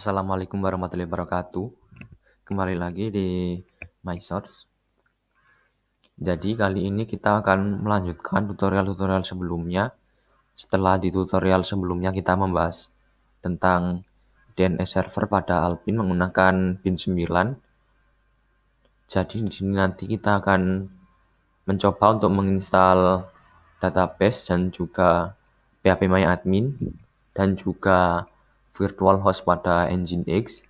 Assalamualaikum warahmatullahi wabarakatuh. Kembali lagi di My Source. Jadi kali ini kita akan melanjutkan tutorial-tutorial sebelumnya. Setelah di tutorial sebelumnya kita membahas tentang DNS server pada Alpin menggunakan BIN 9. Jadi di sini nanti kita akan mencoba untuk menginstal database dan juga phpMyAdmin dan juga virtual host pada Engine X.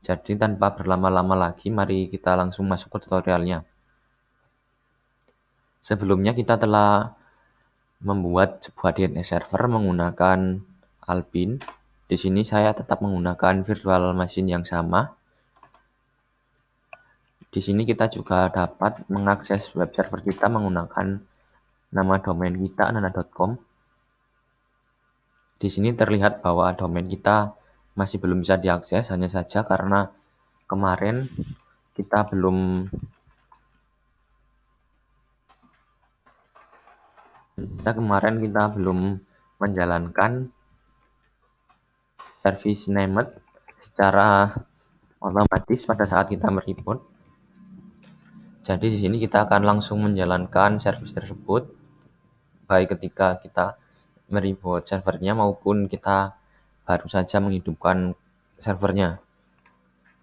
Jadi tanpa berlama-lama lagi, mari kita langsung masuk ke tutorialnya. Sebelumnya kita telah membuat sebuah DNS server menggunakan Alpin. Di sini saya tetap menggunakan virtual machine yang sama. Di sini kita juga dapat mengakses web server kita menggunakan nama domain kita nana.com di sini terlihat bahwa domain kita masih belum bisa diakses, hanya saja karena kemarin kita belum kita kemarin kita belum menjalankan service named secara otomatis pada saat kita meriput Jadi di sini kita akan langsung menjalankan service tersebut baik ketika kita meribut servernya maupun kita baru saja menghidupkan servernya.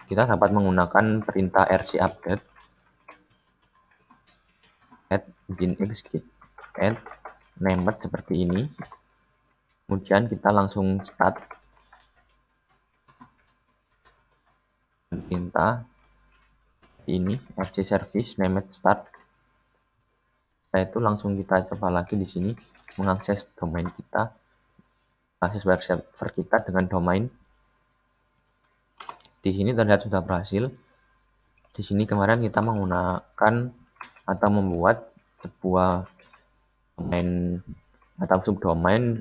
Kita dapat menggunakan perintah rc update add begin execute add nembat seperti ini. Kemudian kita langsung start perintah ini rc service nembat start setelah itu langsung kita coba lagi di sini mengakses domain kita akses web server kita dengan domain di sini terlihat sudah berhasil di sini kemarin kita menggunakan atau membuat sebuah domain atau subdomain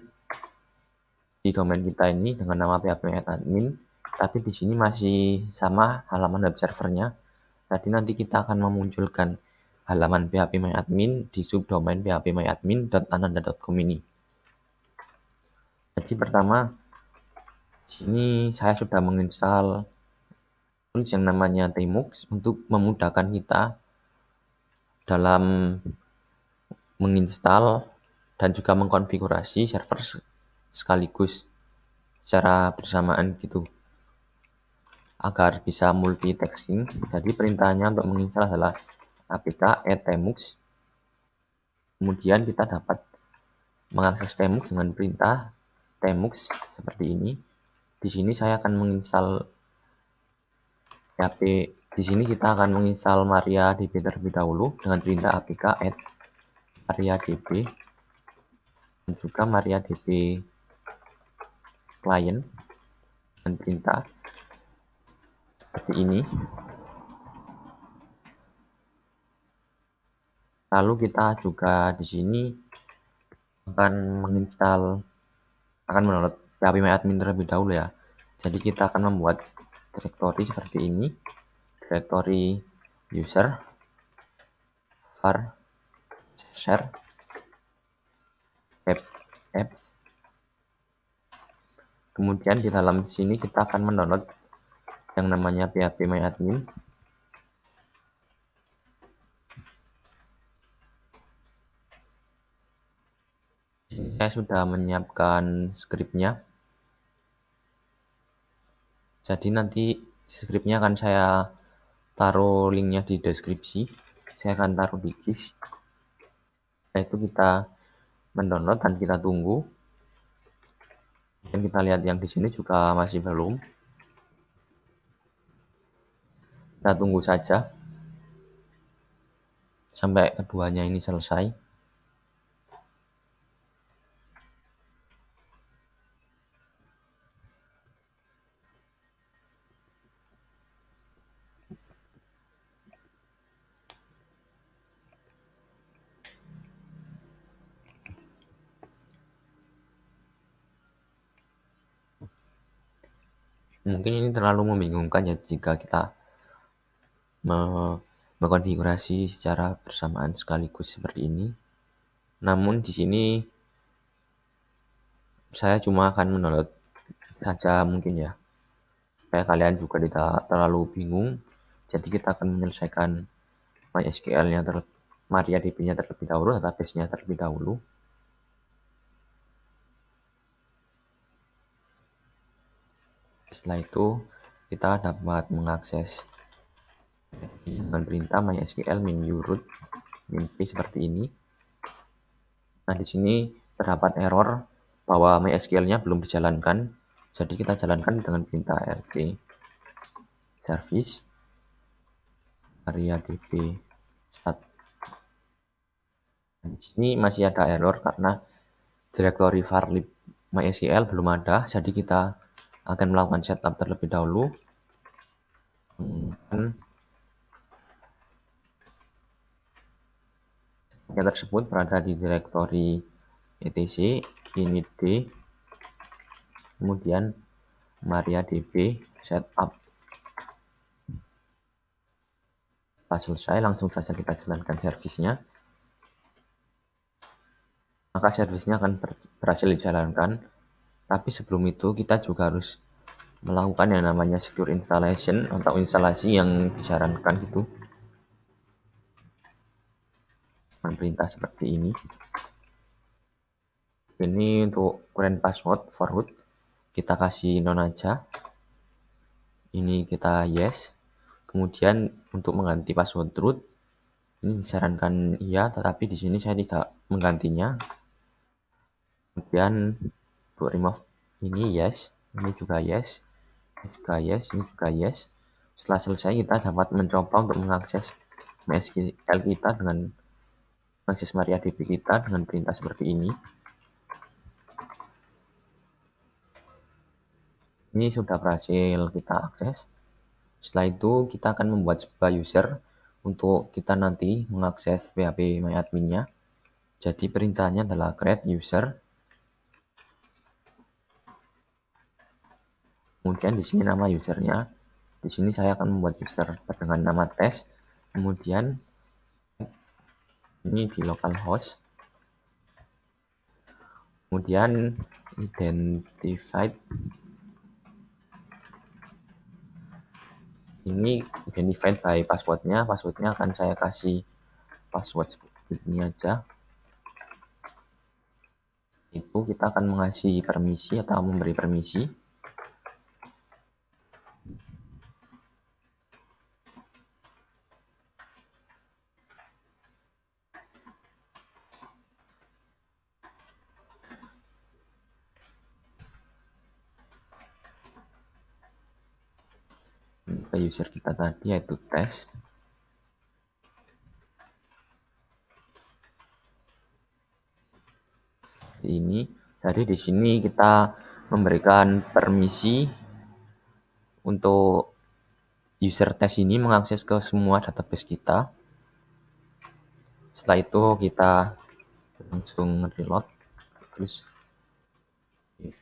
di domain kita ini dengan nama php-admin tapi di sini masih sama halaman web servernya jadi nanti kita akan memunculkan halaman phpmyadmin di subdomain phpmyadmin.ananda.com ini. Jadi pertama, sini saya sudah menginstal tools yang namanya Tmux untuk memudahkan kita dalam menginstal dan juga mengkonfigurasi server sekaligus secara bersamaan gitu agar bisa multitasking. Jadi perintahnya untuk menginstal adalah apk etmux kemudian kita dapat mengakses temux dengan perintah temux seperti ini di sini saya akan menginstal PHP di sini kita akan menginstal Maria MariaDB terlebih dahulu dengan perintah apk add MariaDB dan juga Maria MariaDB client dan perintah seperti ini Lalu kita juga di sini akan menginstal akan menurut PHP admin terlebih dahulu ya. Jadi kita akan membuat directory seperti ini. directory user var share app, apps. Kemudian di dalam sini kita akan mendownload yang namanya PHP My Admin Saya sudah menyiapkan skripnya. Jadi nanti skripnya akan saya taruh linknya di deskripsi. Saya akan taruh di GIS. Nah, itu kita mendownload dan kita tunggu. Dan kita lihat yang di sini juga masih belum. Kita tunggu saja sampai keduanya ini selesai. mungkin ini terlalu membingungkan ya jika kita me mengkonfigurasi secara bersamaan sekaligus seperti ini. Namun di sini saya cuma akan menurut saja mungkin ya. Supaya kalian juga tidak terlalu bingung. Jadi kita akan menyelesaikan MySQL-nya MariaDB-nya terlebih dahulu, database-nya terlebih dahulu. Setelah itu, kita dapat mengakses eh, dengan perintah MySQL min root mimpi seperti ini. Nah, di sini terdapat error bahwa MySQL-nya belum dijalankan. Jadi kita jalankan dengan perintah rt service area db stat. Nah, di sini masih ada error karena direktori varlib MySQL belum ada, jadi kita akan melakukan setup terlebih dahulu. Hmm. yang tersebut berada di direktori etc ini d kemudian mariadb setup pas selesai langsung saja kita jalankan servisnya maka servisnya akan berhasil dijalankan tapi sebelum itu kita juga harus melakukan yang namanya secure installation atau instalasi yang disarankan gitu. Perintah seperti ini. Ini untuk current password for root kita kasih non aja. Ini kita yes. Kemudian untuk mengganti password root ini disarankan iya tetapi di sini saya tidak menggantinya. Kemudian untuk remove ini yes ini juga yes ini juga yes ini juga yes setelah selesai kita dapat mencoba untuk mengakses MySQL kita dengan mengakses MariaDB kita dengan perintah seperti ini ini sudah berhasil kita akses setelah itu kita akan membuat sebuah user untuk kita nanti mengakses PHP MyAdminnya jadi perintahnya adalah create user Kemudian di sini nama usernya. Di sini saya akan membuat user dengan nama tes Kemudian ini di local host Kemudian identified ini identified by passwordnya passwordnya akan saya kasih password ini aja itu kita akan mengasih permisi atau memberi permisi ke user kita tadi yaitu test ini jadi di sini kita memberikan permisi untuk user test ini mengakses ke semua database kita setelah itu kita langsung reload terus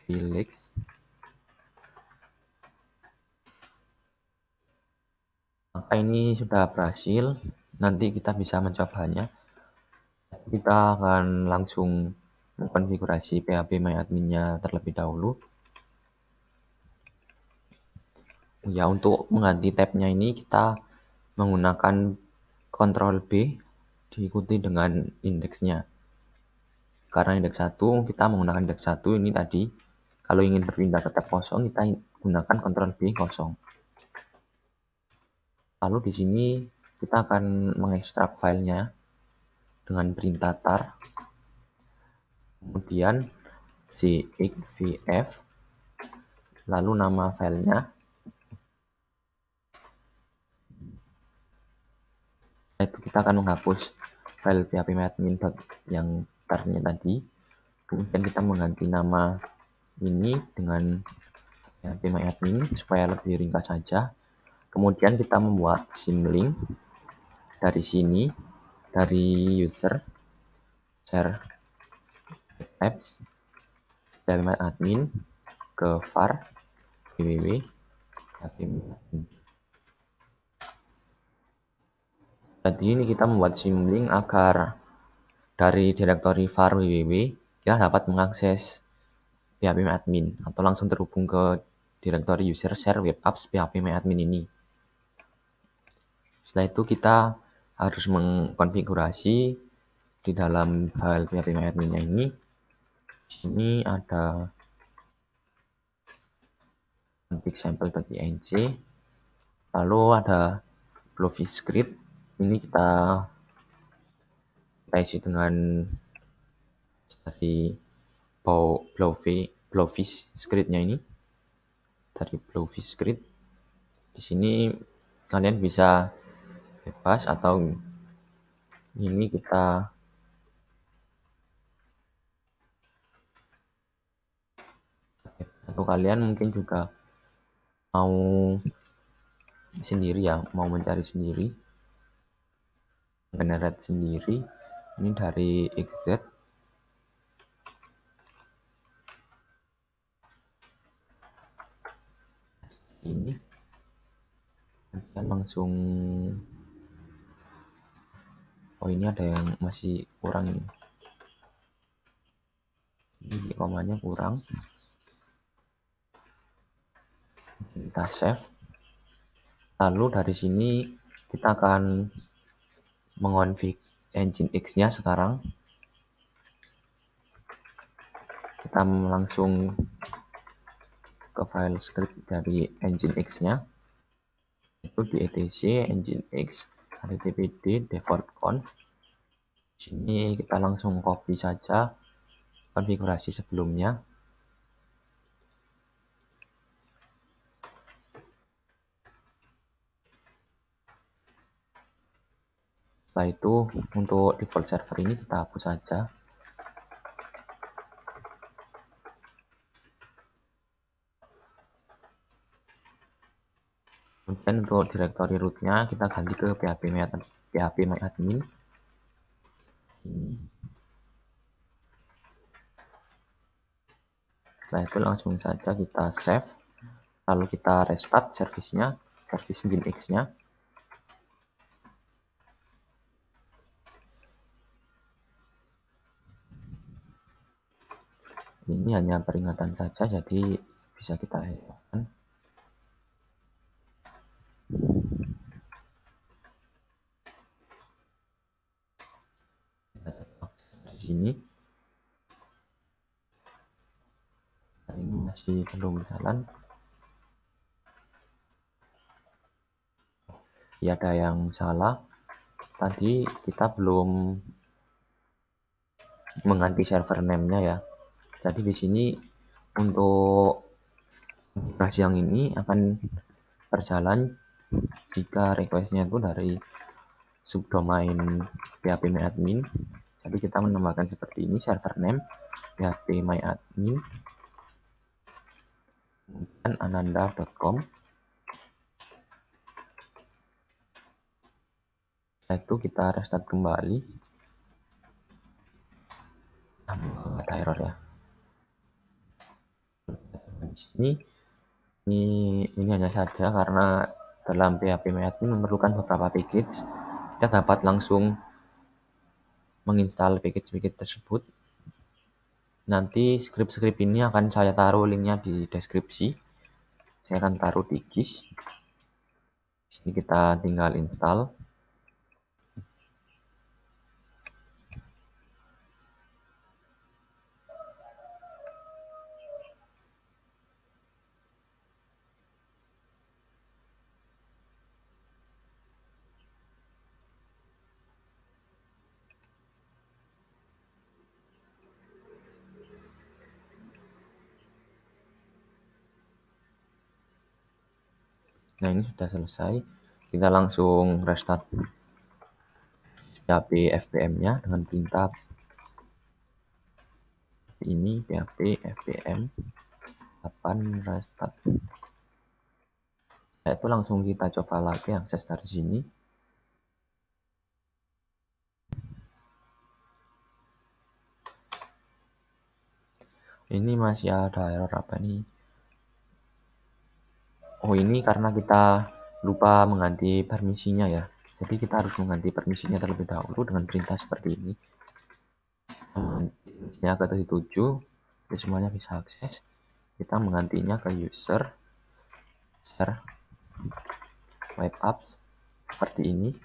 Felix maka ini sudah berhasil nanti kita bisa mencobanya kita akan langsung mengkonfigurasi PHP MyAdminnya terlebih dahulu ya untuk mengganti tabnya ini kita menggunakan Ctrl B diikuti dengan indeksnya karena indeks satu, kita menggunakan indeks satu ini tadi kalau ingin berpindah ke tab kosong kita gunakan Ctrl B kosong Lalu di sini kita akan mengekstrak filenya dengan perintah tar. Kemudian cxvf lalu nama filenya nah, itu kita akan menghapus file php admin yang tarnya tadi kemudian kita mengganti nama ini dengan phpmyadmin supaya lebih ringkas saja kemudian kita membuat sim link dari sini dari user share apps dari admin ke var www jadi ini kita membuat sim link agar dari direktori var www kita dapat mengakses phpmyadmin atau langsung terhubung ke direktori user share web apps phpmyadmin ini setelah itu kita harus mengkonfigurasi di dalam file PHP myadmin ini ini. ada config sample bagi nc. Lalu ada Blovi script. Ini kita isi dengan dari Blovi Blowfish scriptnya ini dari Blowfish script di sini kalian bisa bebas atau ini kita atau kalian mungkin juga mau sendiri ya mau mencari sendiri generate sendiri ini dari XZ ini kita langsung oh ini ada yang masih kurang ini ini komanya kurang kita save lalu dari sini kita akan mengonfig engine X nya sekarang kita langsung ke file script dari engine X nya itu di etc engine X httpd default conf sini kita langsung copy saja konfigurasi sebelumnya setelah itu untuk default server ini kita hapus saja kemudian untuk directory rootnya kita ganti ke php php myadmin setelah itu langsung saja kita save lalu kita restart servicenya service nginx nya ini hanya peringatan saja jadi bisa kita hilangkan sini nah, ini masih belum jalan ya ada yang salah tadi kita belum mengganti server name-nya ya jadi di sini untuk migrasi yang ini akan berjalan jika requestnya itu dari subdomain phpMyAdmin admin tapi kita menambahkan seperti ini server name php my admin kemudian ananda.com itu kita restart kembali ah ada error ya di ini ini hanya saja karena dalam PHP admin memerlukan beberapa package kita dapat langsung menginstal package-package tersebut. Nanti script-script ini akan saya taruh linknya di deskripsi. Saya akan taruh di GIS. Ini kita tinggal install. Nah ini sudah selesai. Kita langsung restart PHP FPM-nya dengan perintah ini PHP FPM 8 restart. Nah, itu langsung kita coba lagi akses dari sini. Ini masih ada error apa nih? oh ini karena kita lupa mengganti permisinya ya jadi kita harus mengganti permisinya terlebih dahulu dengan perintah seperti ini ya ke 77 jadi semuanya bisa akses kita menggantinya ke user share web apps seperti ini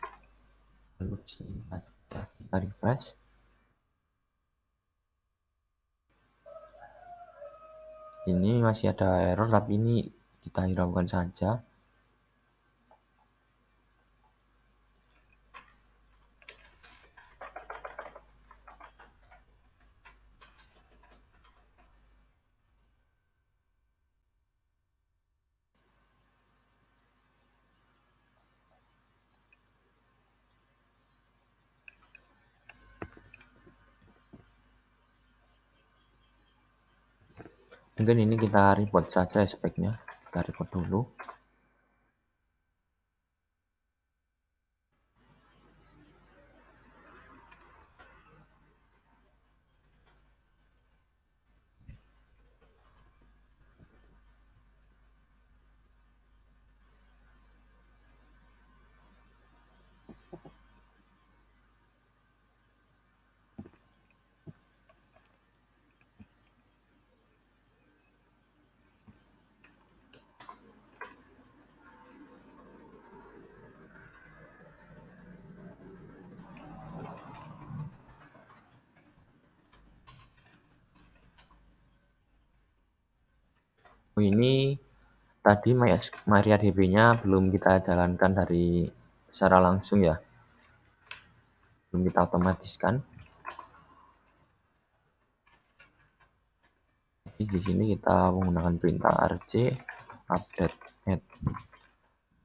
lalu kita refresh ini masih ada error tapi ini kita hiraukan saja. mungkin ini kita report saja speknya kita record dulu ini tadi Maria db nya belum kita jalankan dari secara langsung ya. Belum kita otomatiskan. di sini kita menggunakan perintah rc update at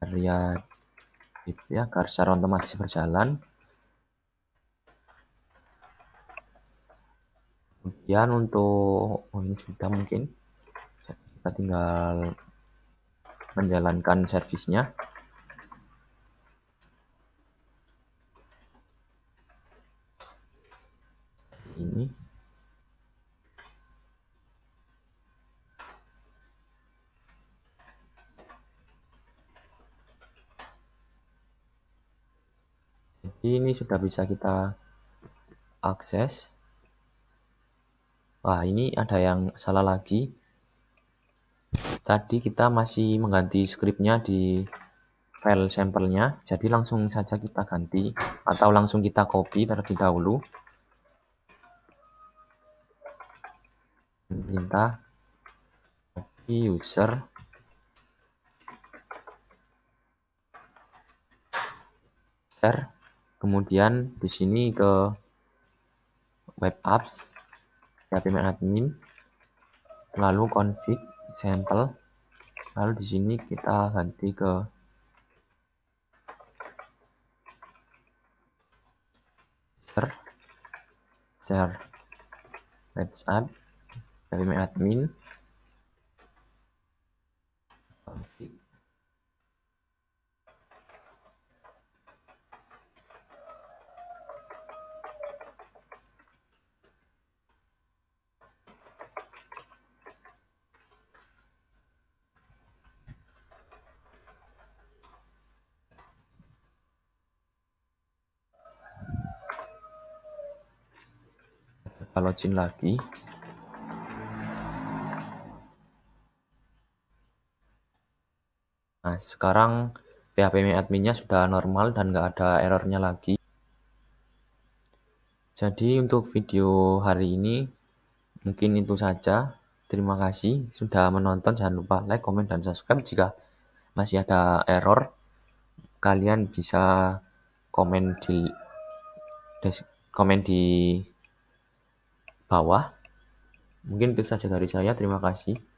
itu ya, agar secara otomatis berjalan. Kemudian untuk oh ini sudah mungkin kita tinggal menjalankan servisnya ini jadi ini sudah bisa kita akses wah ini ada yang salah lagi tadi kita masih mengganti scriptnya di file sampelnya jadi langsung saja kita ganti atau langsung kita copy terlebih dahulu minta user share kemudian di sini ke web apps ya admin lalu config sampel lalu di sini kita ganti ke share share WhatsApp dari admin login lagi nah sekarang PHP adminnya sudah normal dan nggak ada errornya lagi jadi untuk video hari ini mungkin itu saja terima kasih sudah menonton jangan lupa like comment dan subscribe jika masih ada error kalian bisa komen di komen di bawah. Mungkin itu saja dari saya. Terima kasih.